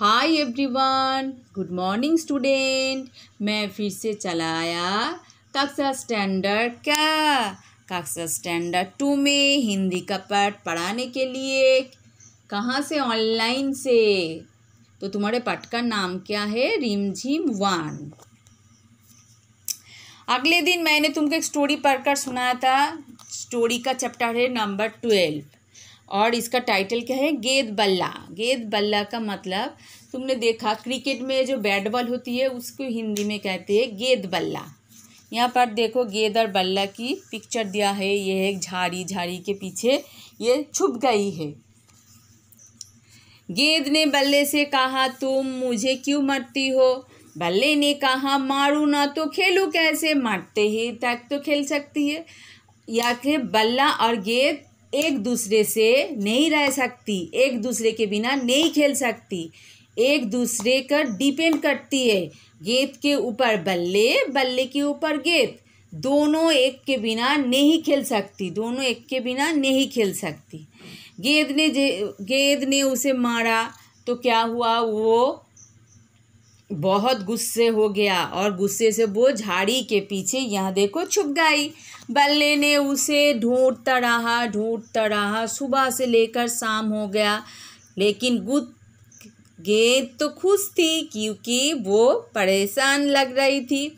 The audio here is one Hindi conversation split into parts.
हाय एवरीवन गुड मॉर्निंग स्टूडेंट मैं फिर से चला आया कक्षा स्टैंडर्ड का कक्षा स्टैंडर्ड टू में हिंदी का पाठ पढ़ाने के लिए कहाँ से ऑनलाइन से तो तुम्हारे पाठ का नाम क्या है रिमझिम वन अगले दिन मैंने तुमको एक स्टोरी पढ़कर सुनाया था स्टोरी का चैप्टर है नंबर ट्वेल्व और इसका टाइटल क्या है गेंद बल्ला गेंद बल्ला का मतलब तुमने देखा क्रिकेट में जो बैट बॉल होती है उसको हिंदी में कहते हैं गेंद बल्ला यहाँ पर देखो गेंद और बल्ला की पिक्चर दिया है ये है झाड़ी झाड़ी के पीछे ये छुप गई है गेंद ने बल्ले से कहा तुम मुझे क्यों मरती हो बल्ले ने कहा मारू ना तो खेलूँ कैसे मारते ही तक तो खेल सकती है या कि बल्ला और गेंद एक दूसरे से नहीं रह सकती एक दूसरे के बिना नहीं खेल सकती एक दूसरे का कर डिपेंड करती है गेंद के ऊपर बल्ले बल्ले के ऊपर गेंद दोनों एक के बिना नहीं खेल सकती दोनों एक के बिना नहीं खेल सकती गेंद ने गेंद ने उसे मारा तो क्या हुआ वो बहुत गुस्से हो गया और गुस्से से वो झाड़ी के पीछे यहाँ देखो छुप गई बल्ले ने उसे ढूंढता रहा ढूंढता रहा सुबह से लेकर शाम हो गया लेकिन गुद गेंद तो खुश थी क्योंकि वो परेशान लग रही थी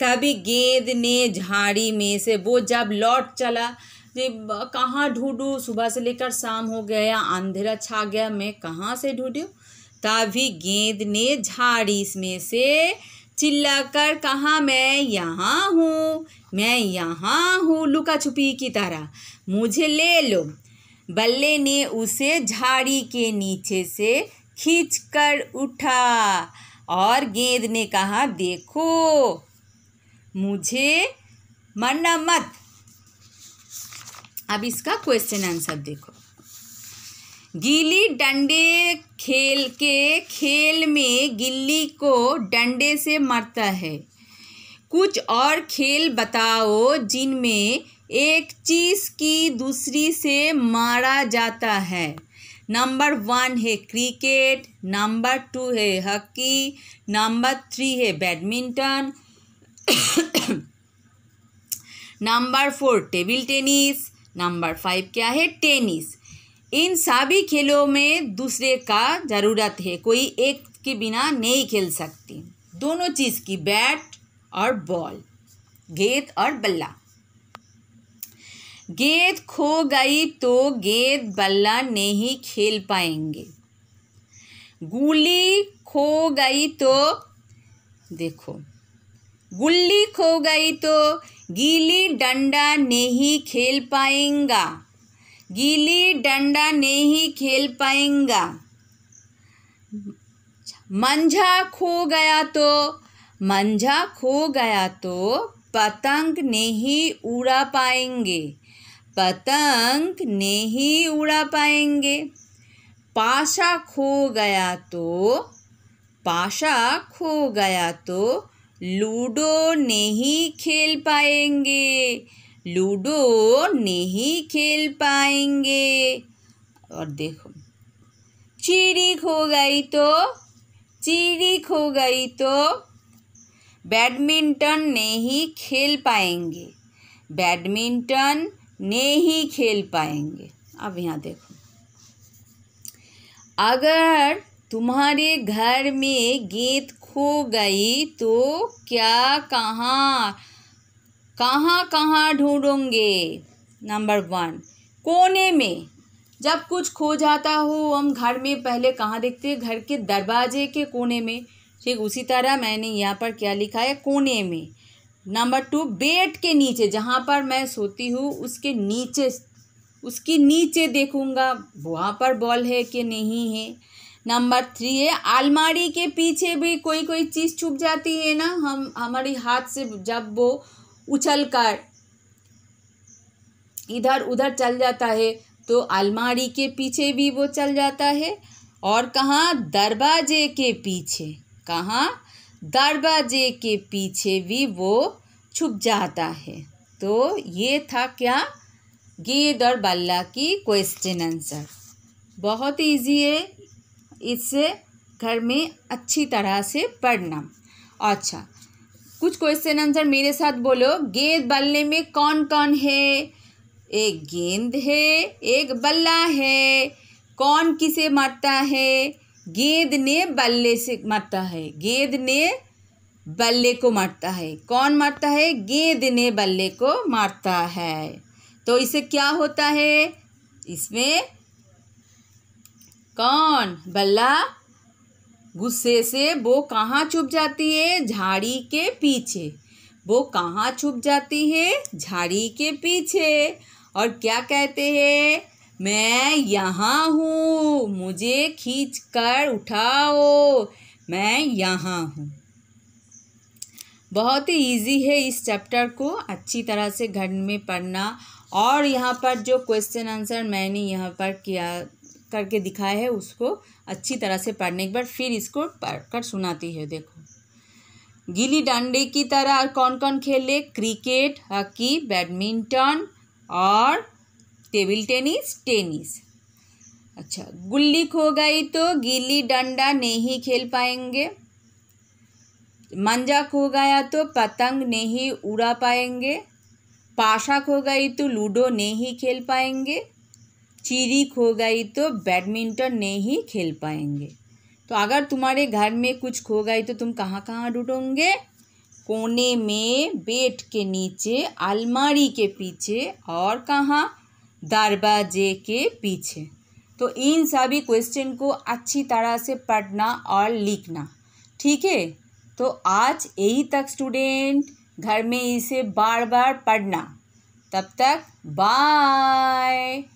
तभी गेंद ने झाड़ी में से वो जब लौट चला कहाँ ढूंढूँ सुबह से लेकर शाम हो गया अंधेरा छा गया मैं कहाँ से ढूंढूँ तभी गेंद ने झाड़ी में से चिल्ला कर कहा मैं यहाँ हूँ मैं यहाँ हूँ लुका छुपी की तरह मुझे ले लो बल्ले ने उसे झाड़ी के नीचे से खींच कर उठा और गेंद ने कहा देखो मुझे मरना मत अब इसका क्वेश्चन आंसर देखो गिल्ली डंडे खेल के खेल में गिल्ली को डंडे से मारता है कुछ और खेल बताओ जिनमें एक चीज़ की दूसरी से मारा जाता है नंबर वन है क्रिकेट नंबर टू है हॉकी नंबर थ्री है badminton number four table tennis number five क्या है टेनिस इन सभी खेलों में दूसरे का ज़रूरत है कोई एक के बिना नहीं खेल सकती दोनों चीज़ की बैट और बॉल गेंद और बल्ला गेंद खो गई तो गेंद बल्ला नहीं खेल पाएंगे गुल्ली खो गई तो देखो गुल्ली खो गई तो गीली डंडा नहीं खेल पाएंगा गिली डंडा नहीं खेल पाएगा मंझा खो गया तो मंझा खो गया तो पतंग नहीं उड़ा पाएंगे पतंग नहीं उड़ा पाएंगे पाशा खो गया तो पाशा खो गया तो लूडो नहीं खेल पाएंगे लूडो नहीं खेल पाएंगे और देखो चिड़ी खो गई तो चिड़ी खो गई तो बैडमिंटन नहीं खेल पाएंगे बैडमिंटन नहीं खेल पाएंगे अब यहाँ देखो अगर तुम्हारे घर में गेंद खो गई तो क्या कहाँ कहाँ कहाँ ढूंढोगे नंबर वन कोने में जब कुछ खो जाता हो हम घर में पहले कहाँ देखते हैं घर के दरवाजे के कोने में ठीक उसी तरह मैंने यहाँ पर क्या लिखा है कोने में नंबर टू बेड के नीचे जहाँ पर मैं सोती हूँ उसके नीचे उसके नीचे देखूँगा वहाँ पर बॉल है कि नहीं है नंबर थ्री है आलमारी के पीछे भी कोई कोई चीज़ छुप जाती है ना हम हमारी हाथ से जब वो उछलकर इधर उधर चल जाता है तो अलमारी के पीछे भी वो चल जाता है और कहाँ दरवाजे के पीछे कहाँ दरवाजे के पीछे भी वो छुप जाता है तो ये था क्या गेंद और बल्ला की क्वेश्चन आंसर बहुत ईजी है इससे घर में अच्छी तरह से पढ़ना अच्छा कुछ क्वेश्चन आंसर मेरे साथ बोलो गेंद बल्ले में कौन कौन है एक गेंद है एक बल्ला है कौन किसे मारता है गेंद ने बल्ले से मारता है गेंद ने बल्ले को मारता है कौन मारता है गेंद ने बल्ले को मारता है तो इसे क्या होता है इसमें कौन बल्ला गुस्से से वो कहाँ छुप जाती है झाड़ी के पीछे वो कहाँ छुप जाती है झाड़ी के पीछे और क्या कहते हैं मैं यहाँ हूँ मुझे खींच कर उठाओ मैं यहाँ हूँ बहुत ही इजी है इस चैप्टर को अच्छी तरह से घर में पढ़ना और यहाँ पर जो क्वेश्चन आंसर मैंने यहाँ पर किया करके दिखाया है उसको अच्छी तरह से पढ़ने के बाद फिर इसको पढ़कर सुनाती है देखो गिली डंडे की तरह कौन कौन खेले क्रिकेट हॉकी बैडमिंटन और टेबल टेनिस टेनिस अच्छा गुल्ली खो गई तो गिल्ली डंडा नहीं खेल पाएंगे मंजा खो गया तो पतंग नहीं उड़ा पाएंगे पाशा खो गई तो लूडो नहीं खेल पाएंगे चीरी खो गई तो बैडमिंटन नहीं खेल पाएंगे तो अगर तुम्हारे घर में कुछ खो गई तो तुम कहाँ कहाँ ढूंढोगे कोने में बेड के नीचे अलमारी के पीछे और कहाँ दरवाजे के पीछे तो इन सभी क्वेश्चन को अच्छी तरह से पढ़ना और लिखना ठीक है तो आज यही तक स्टूडेंट घर में इसे बार बार पढ़ना तब तक बाय